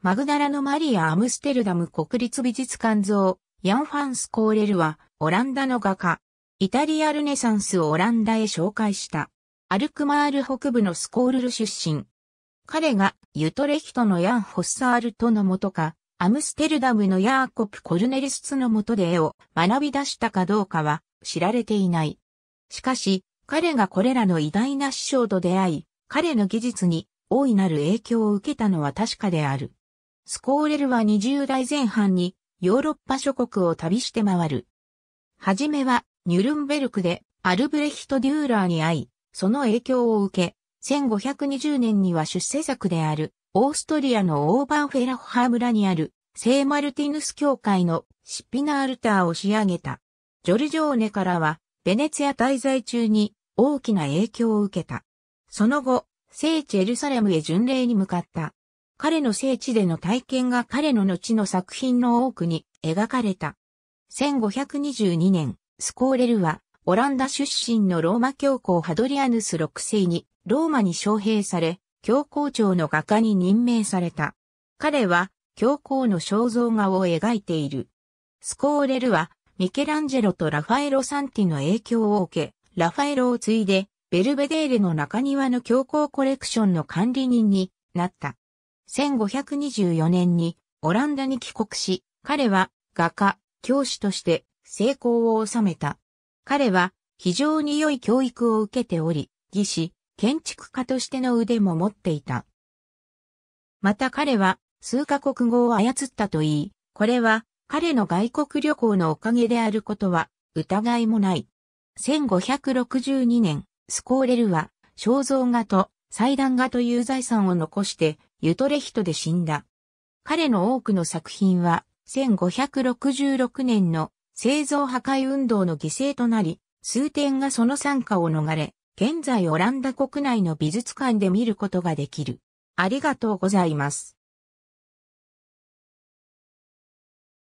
マグダラのマリア・アムステルダム国立美術館像、ヤンファンス・コーレルは、オランダの画家。イタリアルネサンスをオランダへ紹介した。アルクマール北部のスコールル出身。彼がユトレヒトのヤン・ホッサールとのもとか、アムステルダムのヤーコプ・コルネリスツのもとで絵を学び出したかどうかは知られていない。しかし、彼がこれらの偉大な師匠と出会い、彼の技術に大いなる影響を受けたのは確かである。スコーレルは20代前半にヨーロッパ諸国を旅して回る。はじめはニュルンベルクでアルブレヒト・デューラーに会い、その影響を受け、1520年には出世作であるオーストリアのオーバンフェラホ・ハー村にある聖マルティヌス教会のシッピナアルターを仕上げた。ジョルジョーネからはベネツィア滞在中に大きな影響を受けた。その後、聖地エルサレムへ巡礼に向かった。彼の聖地での体験が彼の後の作品の多くに描かれた。1522年、スコーレルは、オランダ出身のローマ教皇ハドリアヌス6世に、ローマに招聘され、教皇庁の画家に任命された。彼は、教皇の肖像画を描いている。スコーレルは、ミケランジェロとラファエロ・サンティの影響を受け、ラファエロを継いで、ベルベデーレの中庭の教皇コレクションの管理人になった。1524年にオランダに帰国し、彼は画家、教師として成功を収めた。彼は非常に良い教育を受けており、技師、建築家としての腕も持っていた。また彼は数カ国語を操ったといい、これは彼の外国旅行のおかげであることは疑いもない。1562年、スコーレルは肖像画と祭壇画という財産を残してユトレヒトで死んだ。彼の多くの作品は、1566年の製造破壊運動の犠牲となり、数点がその参加を逃れ、現在オランダ国内の美術館で見ることができる。ありがとうございます。